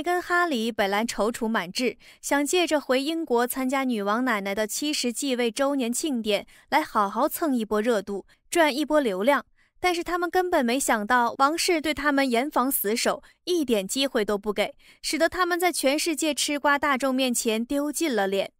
梅根、哈里本来踌躇满志，想借着回英国参加女王奶奶的七十继位周年庆典，来好好蹭一波热度，赚一波流量。但是他们根本没想到，王室对他们严防死守，一点机会都不给，使得他们在全世界吃瓜大众面前丢尽了脸。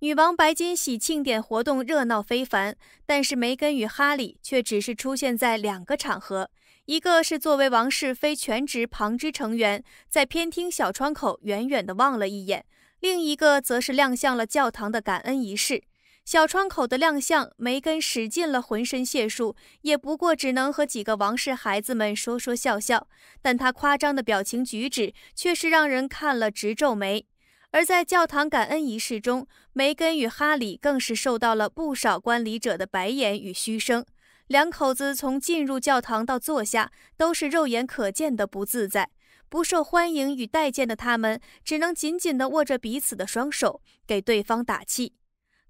女王白金喜庆典活动热闹非凡，但是梅根与哈里却只是出现在两个场合。一个是作为王室非全职旁支成员，在偏厅小窗口远远地望了一眼；另一个则是亮相了教堂的感恩仪式。小窗口的亮相，梅根使尽了浑身解数，也不过只能和几个王室孩子们说说笑笑。但他夸张的表情举止，却是让人看了直皱眉。而在教堂感恩仪式中，梅根与哈里更是受到了不少观礼者的白眼与嘘声。两口子从进入教堂到坐下，都是肉眼可见的不自在、不受欢迎与待见的。他们只能紧紧地握着彼此的双手，给对方打气。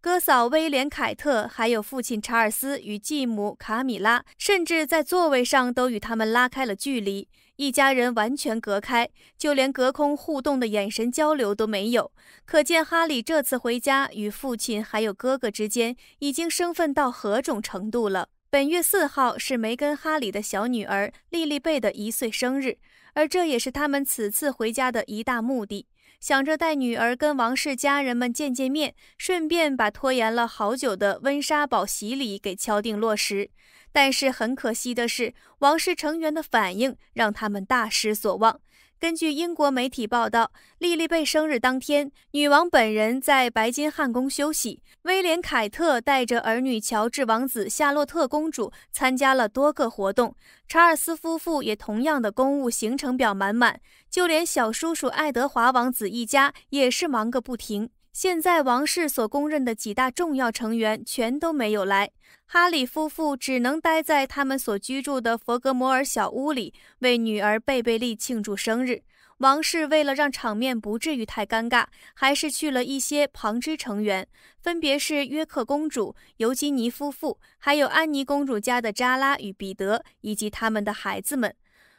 哥嫂威廉、凯特，还有父亲查尔斯与继母卡米拉，甚至在座位上都与他们拉开了距离，一家人完全隔开，就连隔空互动的眼神交流都没有。可见，哈里这次回家与父亲还有哥哥之间已经生分到何种程度了。本月四号是梅根·哈里的小女儿莉莉贝的一岁生日，而这也是他们此次回家的一大目的，想着带女儿跟王室家人们见见面，顺便把拖延了好久的温莎堡洗礼给敲定落实。但是很可惜的是，王室成员的反应让他们大失所望。根据英国媒体报道，莉莉贝生日当天，女王本人在白金汉宫休息，威廉凯特带着儿女乔治王子、夏洛特公主参加了多个活动，查尔斯夫妇也同样的公务行程表满满，就连小叔叔爱德华王子一家也是忙个不停。现在王室所公认的几大重要成员全都没有来，哈里夫妇只能待在他们所居住的佛格摩尔小屋里为女儿贝贝利庆祝生日。王室为了让场面不至于太尴尬，还是去了一些旁支成员，分别是约克公主、尤金尼夫妇，还有安妮公主家的扎拉与彼得以及他们的孩子们。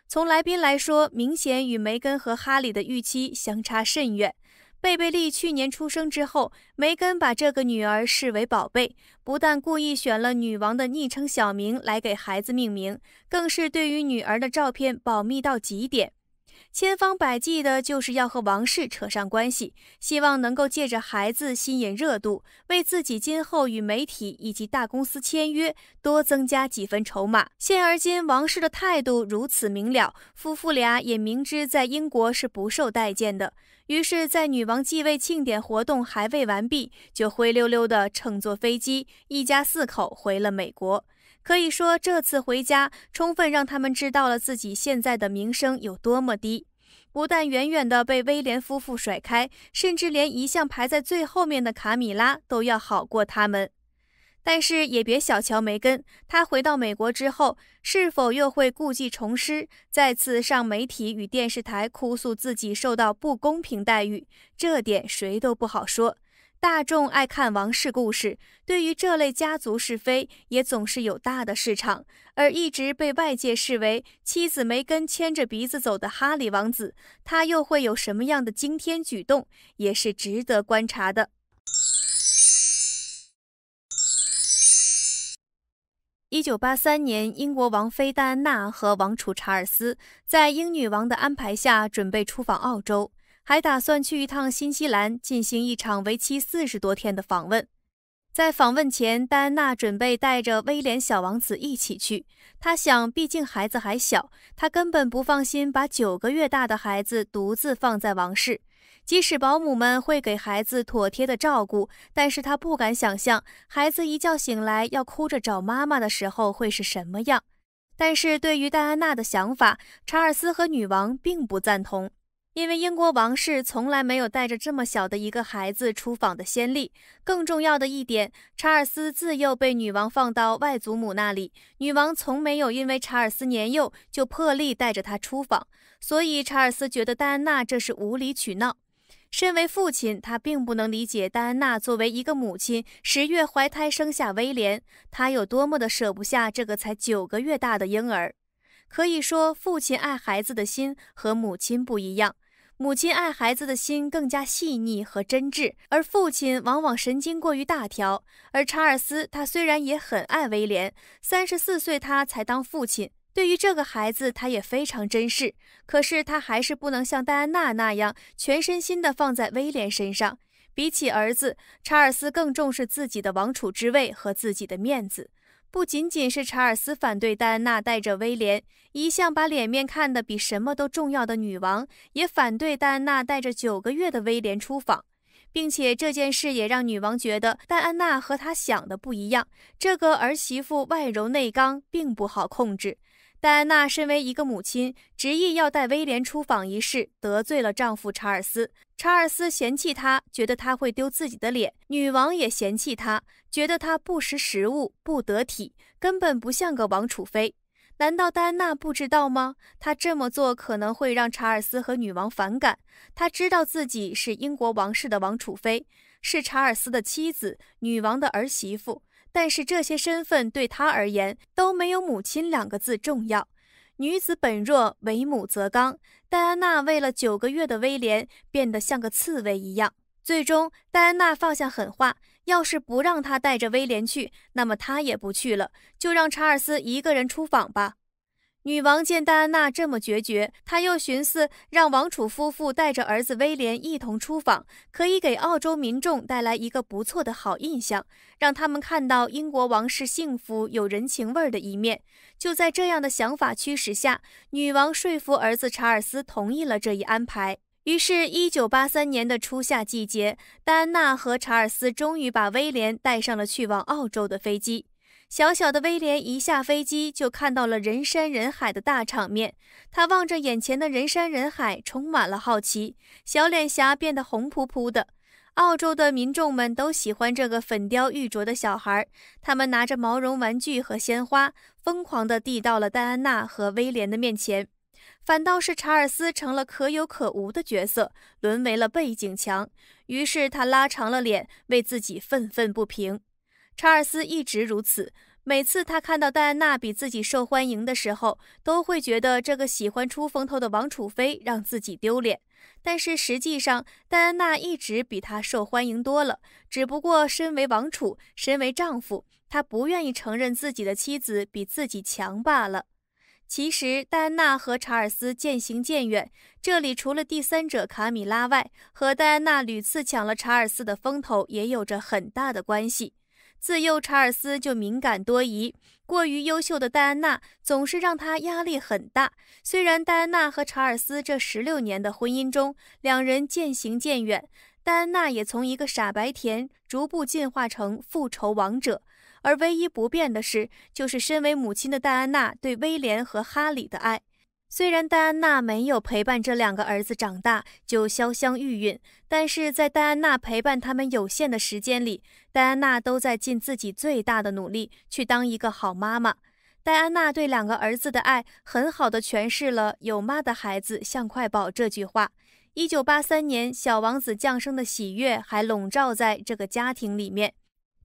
从来宾来说，明显与梅根和哈里的预期相差甚远。贝贝利去年出生之后，梅根把这个女儿视为宝贝，不但故意选了女王的昵称小名来给孩子命名，更是对于女儿的照片保密到极点，千方百计的就是要和王室扯上关系，希望能够借着孩子吸引热度，为自己今后与媒体以及大公司签约多增加几分筹码。现而今王室的态度如此明了，夫妇俩也明知在英国是不受待见的。于是，在女王继位庆典活动还未完毕，就灰溜溜地乘坐飞机，一家四口回了美国。可以说，这次回家充分让他们知道了自己现在的名声有多么低，不但远远地被威廉夫妇甩开，甚至连一向排在最后面的卡米拉都要好过他们。但是也别小瞧梅根，他回到美国之后，是否又会故技重施，再次上媒体与电视台哭诉自己受到不公平待遇，这点谁都不好说。大众爱看王室故事，对于这类家族是非，也总是有大的市场。而一直被外界视为妻子梅根牵着鼻子走的哈里王子，他又会有什么样的惊天举动，也是值得观察的。一九八三年，英国王妃戴安娜和王储查尔斯在英女王的安排下，准备出访澳洲，还打算去一趟新西兰，进行一场为期四十多天的访问。在访问前，戴安娜准备带着威廉小王子一起去。她想，毕竟孩子还小，她根本不放心把九个月大的孩子独自放在王室。即使保姆们会给孩子妥帖的照顾，但是她不敢想象孩子一觉醒来要哭着找妈妈的时候会是什么样。但是，对于戴安娜的想法，查尔斯和女王并不赞同。因为英国王室从来没有带着这么小的一个孩子出访的先例，更重要的一点，查尔斯自幼被女王放到外祖母那里，女王从没有因为查尔斯年幼就破例带着他出访，所以查尔斯觉得戴安娜这是无理取闹。身为父亲，他并不能理解戴安娜作为一个母亲十月怀胎生下威廉，他有多么的舍不下这个才九个月大的婴儿。可以说，父亲爱孩子的心和母亲不一样。母亲爱孩子的心更加细腻和真挚，而父亲往往神经过于大条。而查尔斯，他虽然也很爱威廉，三十四岁他才当父亲，对于这个孩子他也非常珍视。可是他还是不能像戴安娜那样全身心的放在威廉身上。比起儿子，查尔斯更重视自己的王储之位和自己的面子。不仅仅是查尔斯反对戴安娜带着威廉，一向把脸面看得比什么都重要的女王也反对戴安娜带着九个月的威廉出访，并且这件事也让女王觉得戴安娜和她想的不一样，这个儿媳妇外柔内刚，并不好控制。戴安娜身为一个母亲，执意要带威廉出访一事得罪了丈夫查尔斯。查尔斯嫌弃她，觉得她会丢自己的脸；女王也嫌弃她，觉得她不识时务、不得体，根本不像个王储妃。难道戴安娜不知道吗？她这么做可能会让查尔斯和女王反感。她知道自己是英国王室的王储妃，是查尔斯的妻子、女王的儿媳妇。但是这些身份对他而言都没有“母亲”两个字重要。女子本弱，为母则刚。戴安娜为了九个月的威廉，变得像个刺猬一样。最终，戴安娜放下狠话：要是不让她带着威廉去，那么她也不去了，就让查尔斯一个人出访吧。女王见戴安娜这么决绝，她又寻思让王储夫妇带着儿子威廉一同出访，可以给澳洲民众带来一个不错的好印象，让他们看到英国王室幸福有人情味的一面。就在这样的想法驱使下，女王说服儿子查尔斯同意了这一安排。于是，一九八三年的初夏季节，戴安娜和查尔斯终于把威廉带上了去往澳洲的飞机。小小的威廉一下飞机就看到了人山人海的大场面，他望着眼前的人山人海，充满了好奇，小脸颊变得红扑扑的。澳洲的民众们都喜欢这个粉雕玉琢的小孩，他们拿着毛绒玩具和鲜花，疯狂地递到了戴安娜和威廉的面前，反倒是查尔斯成了可有可无的角色，沦为了背景墙。于是他拉长了脸，为自己愤愤不平。查尔斯一直如此，每次他看到戴安娜比自己受欢迎的时候，都会觉得这个喜欢出风头的王储妃让自己丢脸。但是实际上，戴安娜一直比他受欢迎多了，只不过身为王储，身为丈夫，他不愿意承认自己的妻子比自己强罢了。其实，戴安娜和查尔斯渐行渐远，这里除了第三者卡米拉外，和戴安娜屡次抢了查尔斯的风头也有着很大的关系。自幼，查尔斯就敏感多疑，过于优秀的戴安娜总是让他压力很大。虽然戴安娜和查尔斯这十六年的婚姻中，两人渐行渐远，戴安娜也从一个傻白甜逐步进化成复仇王者，而唯一不变的是，就是身为母亲的戴安娜对威廉和哈里的爱。虽然戴安娜没有陪伴这两个儿子长大就潇湘玉殒，但是在戴安娜陪伴他们有限的时间里，戴安娜都在尽自己最大的努力去当一个好妈妈。戴安娜对两个儿子的爱，很好的诠释了“有妈的孩子像块宝”这句话。一九八三年，小王子降生的喜悦还笼罩在这个家庭里面，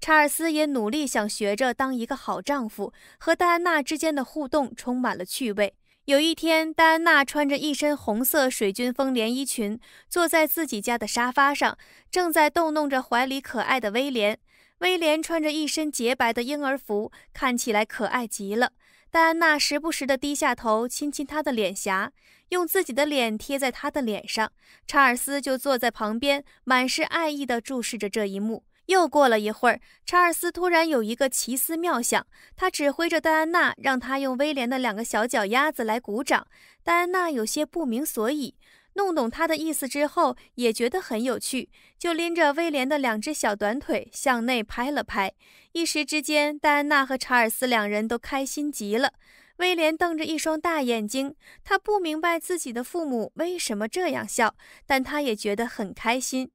查尔斯也努力想学着当一个好丈夫，和戴安娜之间的互动充满了趣味。有一天，戴安娜穿着一身红色水军风连衣裙，坐在自己家的沙发上，正在逗弄着怀里可爱的威廉。威廉穿着一身洁白的婴儿服，看起来可爱极了。戴安娜时不时地低下头亲亲他的脸颊，用自己的脸贴在他的脸上。查尔斯就坐在旁边，满是爱意地注视着这一幕。又过了一会儿，查尔斯突然有一个奇思妙想，他指挥着戴安娜，让她用威廉的两个小脚丫子来鼓掌。戴安娜有些不明所以，弄懂他的意思之后，也觉得很有趣，就拎着威廉的两只小短腿向内拍了拍。一时之间，戴安娜和查尔斯两人都开心极了。威廉瞪着一双大眼睛，他不明白自己的父母为什么这样笑，但他也觉得很开心。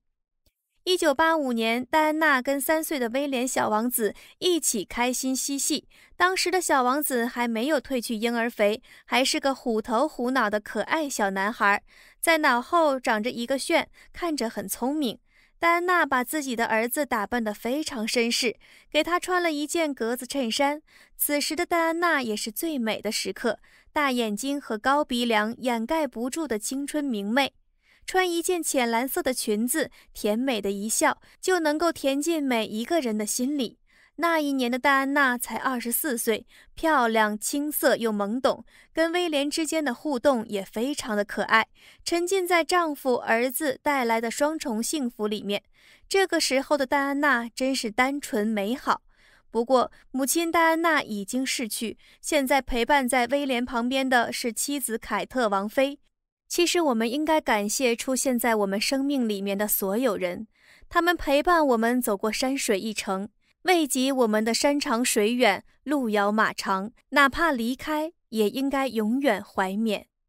一九八五年，戴安娜跟三岁的威廉小王子一起开心嬉戏。当时的小王子还没有褪去婴儿肥，还是个虎头虎脑的可爱小男孩，在脑后长着一个旋，看着很聪明。戴安娜把自己的儿子打扮得非常绅士，给他穿了一件格子衬衫。此时的戴安娜也是最美的时刻，大眼睛和高鼻梁掩盖不住的青春明媚。穿一件浅蓝色的裙子，甜美的一笑就能够填进每一个人的心里。那一年的戴安娜才二十四岁，漂亮、青涩又懵懂，跟威廉之间的互动也非常的可爱，沉浸在丈夫、儿子带来的双重幸福里面。这个时候的戴安娜真是单纯美好。不过，母亲戴安娜已经逝去，现在陪伴在威廉旁边的是妻子凯特王妃。其实，我们应该感谢出现在我们生命里面的所有人，他们陪伴我们走过山水一程，慰藉我们的山长水远、路遥马长。哪怕离开，也应该永远怀缅。